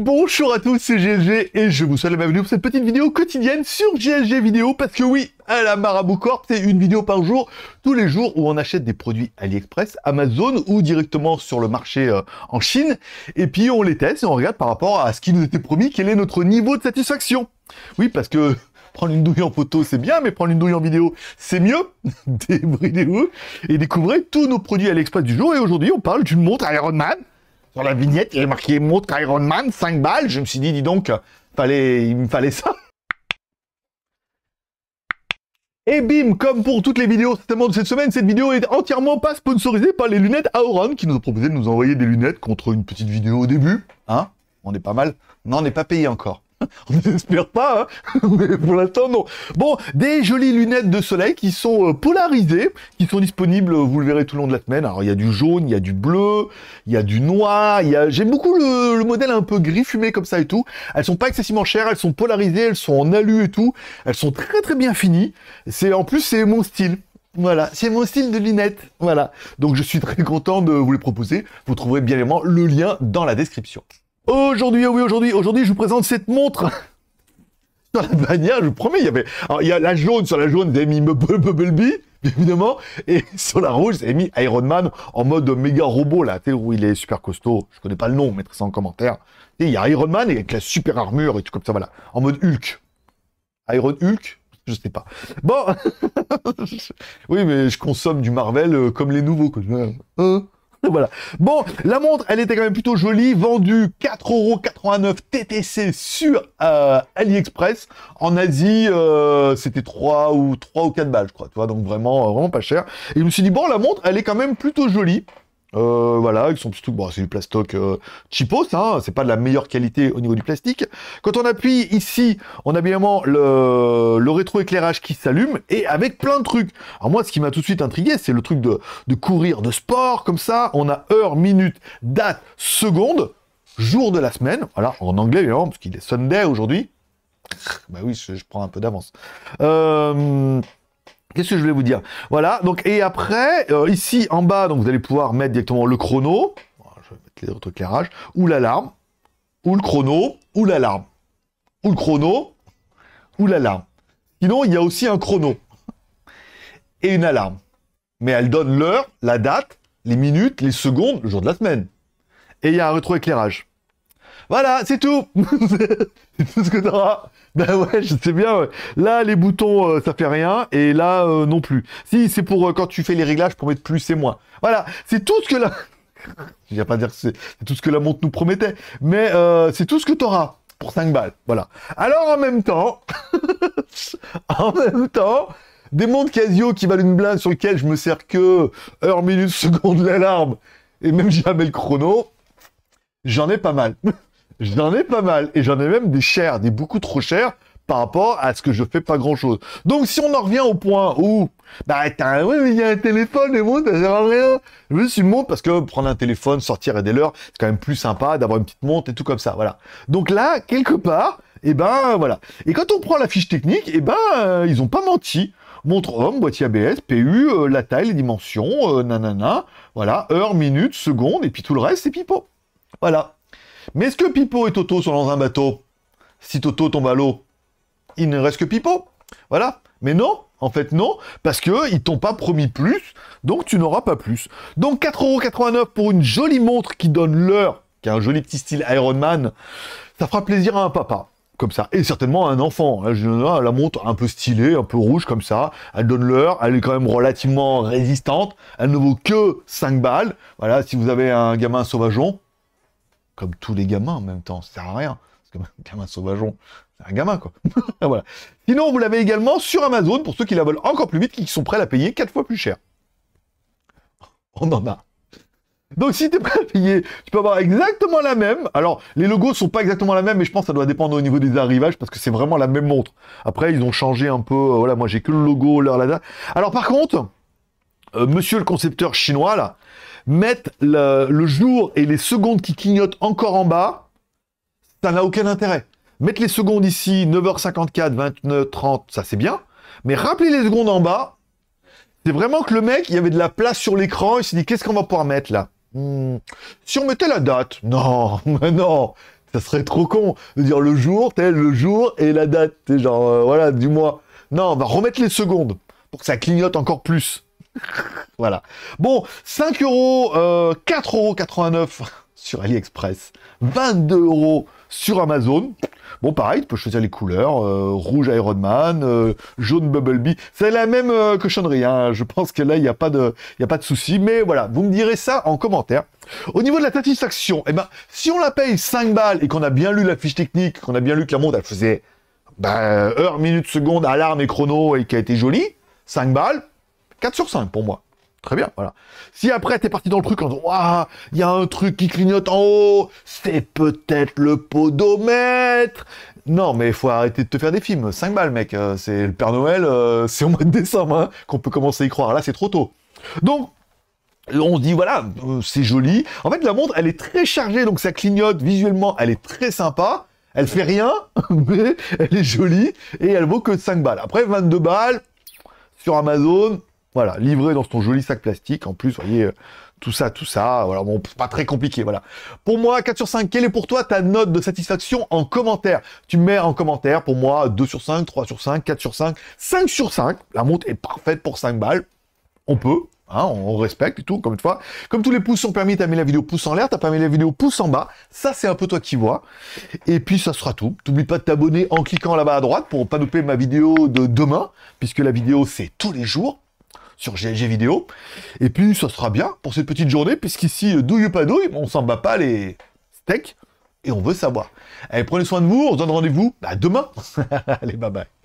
Bonjour à tous, c'est GSG et je vous souhaite la bienvenue pour cette petite vidéo quotidienne sur GSG Vidéo parce que oui, à la Marabout Corp, c'est une vidéo par jour, tous les jours où on achète des produits AliExpress, Amazon ou directement sur le marché euh, en Chine et puis on les teste et on regarde par rapport à ce qui nous était promis, quel est notre niveau de satisfaction. Oui, parce que prendre une douille en photo, c'est bien, mais prendre une douille en vidéo, c'est mieux. Débridez-vous et découvrez tous nos produits AliExpress du jour et aujourd'hui, on parle d'une montre Iron Man sur la vignette, il y marqué mot Iron Man, 5 balles. Je me suis dit, dis donc, fallait, il me fallait ça. Et bim, comme pour toutes les vidéos de cette semaine, cette vidéo est entièrement pas sponsorisée par les lunettes Auron qui nous ont proposé de nous envoyer des lunettes contre une petite vidéo au début. Hein On est pas mal. Non, on pas payé encore. On n'espère pas, hein mais pour l'instant, non. Bon, des jolies lunettes de soleil qui sont euh, polarisées, qui sont disponibles, euh, vous le verrez tout le long de la semaine. Alors, il y a du jaune, il y a du bleu, il y a du noir, il y a... J'aime beaucoup le, le, modèle un peu gris fumé comme ça et tout. Elles sont pas excessivement chères, elles sont polarisées, elles sont en alu et tout. Elles sont très très bien finies. C'est, en plus, c'est mon style. Voilà, c'est mon style de lunettes. Voilà. Donc, je suis très content de vous les proposer. Vous trouverez bien évidemment le lien dans la description. Aujourd'hui, oh oui, aujourd'hui, aujourd'hui, je vous présente cette montre. Sur la je vous promets, il y avait. il y a la jaune, sur la jaune, j'ai mis Bumblebee, évidemment. Et sur la rouge, c'est mis Iron Man en mode méga robot, là. Tu sais, où il est super costaud. Je connais pas le nom, mettez ça en commentaire. Et il y a Iron Man avec la super armure et tout comme ça, voilà. En mode Hulk. Iron Hulk, je sais pas. Bon, oui, mais je consomme du Marvel euh, comme les nouveaux. Quoi. voilà. Bon, la montre, elle était quand même plutôt jolie, vendue 4,89€ TTC sur euh, AliExpress. En Asie, euh, c'était 3 ou ou 4 balles, je crois, donc vraiment, euh, vraiment pas cher. Et je me suis dit, bon, la montre, elle est quand même plutôt jolie. Euh, voilà, ils sont plutôt bon, c'est du plastoc euh, ça, hein, c'est pas de la meilleure qualité au niveau du plastique. Quand on appuie ici, on a bien évidemment le, le rétroéclairage qui s'allume et avec plein de trucs. Alors moi, ce qui m'a tout de suite intrigué, c'est le truc de, courir, de sport, comme ça, on a heure, minute, date, seconde, jour de la semaine, voilà, en anglais évidemment, parce qu'il est Sunday aujourd'hui. Bah oui, je, prends un peu d'avance. Euh... Qu'est-ce que je voulais vous dire Voilà, donc et après, euh, ici en bas, donc vous allez pouvoir mettre directement le chrono, je vais mettre les autres éclairages, ou l'alarme, ou le chrono, ou l'alarme, ou le chrono, ou l'alarme. Sinon, il y a aussi un chrono et une alarme. Mais elle donne l'heure, la date, les minutes, les secondes, le jour de la semaine. Et il y a un rétroéclairage. Voilà, c'est tout C'est tout ce que t'auras Ben ouais, je sais bien, ouais. Là, les boutons, euh, ça fait rien, et là, euh, non plus. Si, c'est pour euh, quand tu fais les réglages, pour mettre plus et moins. Voilà, c'est tout ce que la... je pas dire que c'est tout ce que la montre nous promettait, mais c'est tout ce que t'auras pour 5 balles, voilà. Alors, en même temps... en même temps... Des montres Casio qui valent une blinde sur lesquelles je me sers que heure, minute, seconde, l'alarme, et même jamais le chrono j'en ai pas mal. j'en ai pas mal. Et j'en ai même des chers, des beaucoup trop chers par rapport à ce que je fais pas grand chose. Donc si on en revient au point où bah t'as oui mais il y a un téléphone et bon ça sert à rien. Je me suis montre parce que prendre un téléphone, sortir et des l'heure, c'est quand même plus sympa d'avoir une petite montre et tout comme ça, voilà. Donc là, quelque part, et eh ben voilà. Et quand on prend la fiche technique, et eh ben euh, ils ont pas menti. Montre homme, boîtier ABS, PU, euh, la taille, les dimensions, euh, nanana, voilà, heure, minute, seconde, et puis tout le reste, c'est pipo. Voilà. Mais est-ce que Pipo et Toto sont dans un bateau Si Toto tombe à l'eau, il ne reste que Pipo. Voilà. Mais non, en fait non, parce qu'ils t'ont pas promis plus, donc tu n'auras pas plus. Donc 4,89€ pour une jolie montre qui donne l'heure, qui a un joli petit style Iron Man, ça fera plaisir à un papa. Comme ça, et certainement à un enfant. Hein. La montre un peu stylée, un peu rouge comme ça, elle donne l'heure, elle est quand même relativement résistante, elle ne vaut que 5 balles. Voilà, si vous avez un gamin sauvageon, comme tous les gamins en même temps, ça sert à rien. Parce que gamin sauvageon, c'est un gamin, quoi. voilà. Sinon, vous l'avez également sur Amazon, pour ceux qui la veulent encore plus vite, qui sont prêts à la payer quatre fois plus cher. On en a. Donc si tu es prêt à payer, tu peux avoir exactement la même. Alors, les logos sont pas exactement la même, mais je pense que ça doit dépendre au niveau des arrivages, parce que c'est vraiment la même montre. Après, ils ont changé un peu, euh, voilà, moi j'ai que le logo, leur la Alors par contre, euh, monsieur le concepteur chinois, là, mettre le, jour et les secondes qui clignotent encore en bas, ça n'a aucun intérêt. Mettre les secondes ici, 9h54, 29h30, ça c'est bien. Mais rappeler les secondes en bas, c'est vraiment que le mec, il y avait de la place sur l'écran, il s'est dit qu'est-ce qu'on va pouvoir mettre là hmm, Si on mettait la date, non, non, ça serait trop con de dire le jour, tel le jour et la date, genre euh, voilà, du mois. Non, on va remettre les secondes pour que ça clignote encore plus. voilà. Bon, 5 euros, 4 euh, euros 89 sur AliExpress, 22 euros sur Amazon. Bon, pareil, tu peux choisir les couleurs, euh, rouge Iron Man, euh, jaune jaune Bubblebee, C'est la même cochonnerie, hein. je pense que là, il n'y a, pas de, y a pas de souci. Mais voilà, vous me direz ça en commentaire. Au niveau de la satisfaction, eh ben, si on la paye 5 balles et qu'on a bien lu la fiche technique, qu'on a bien lu que la montre, elle faisait ben, heure, minute, seconde, alarme et chrono et qui a été jolie, 5 balles, 4 sur 5 pour moi. Très bien, voilà. Si après, t'es parti dans le truc en disant, il y a un truc qui clignote en haut, c'est peut-être le podomètre. Non, mais il faut arrêter de te faire des films. 5 balles, mec. Euh, c'est le Père Noël, euh, c'est au mois de décembre hein, qu'on peut commencer à y croire. Là, c'est trop tôt. Donc, on dit voilà, euh, c'est joli. En fait, la montre, elle est très chargée, donc ça clignote visuellement, elle est très sympa. Elle fait rien, mais elle est jolie et elle vaut que 5 balles. Après, 22 balles sur Amazon, voilà, livré dans ton joli sac plastique. En plus, voyez, euh, tout ça, tout ça. Voilà, bon, pas très compliqué, voilà. Pour moi, 4 sur 5, quelle est pour toi ta note de satisfaction en commentaire Tu mets en commentaire, pour moi, 2 sur 5, 3 sur 5, 4 sur 5, 5 sur 5. La montre est parfaite pour 5 balles. On peut, Hein, on respecte et tout, comme une fois. Comme tous les pouces sont permis, t'as mis la vidéo pouce en l'air, t'as pas mis la vidéo pouce en bas. Ça, c'est un peu toi qui vois. Et puis, ça sera tout. T'oublie pas de t'abonner en cliquant là-bas à droite pour pas louper ma vidéo de demain, puisque la vidéo, c'est tous les jours sur G&G Vidéo. Et puis, ça sera bien pour cette petite journée, puisqu'ici, douille pas douille, on s'en bat pas les steaks et on veut savoir. Allez, prenez soin de vous, on se donne rendez-vous bah, demain. Allez, bye bye.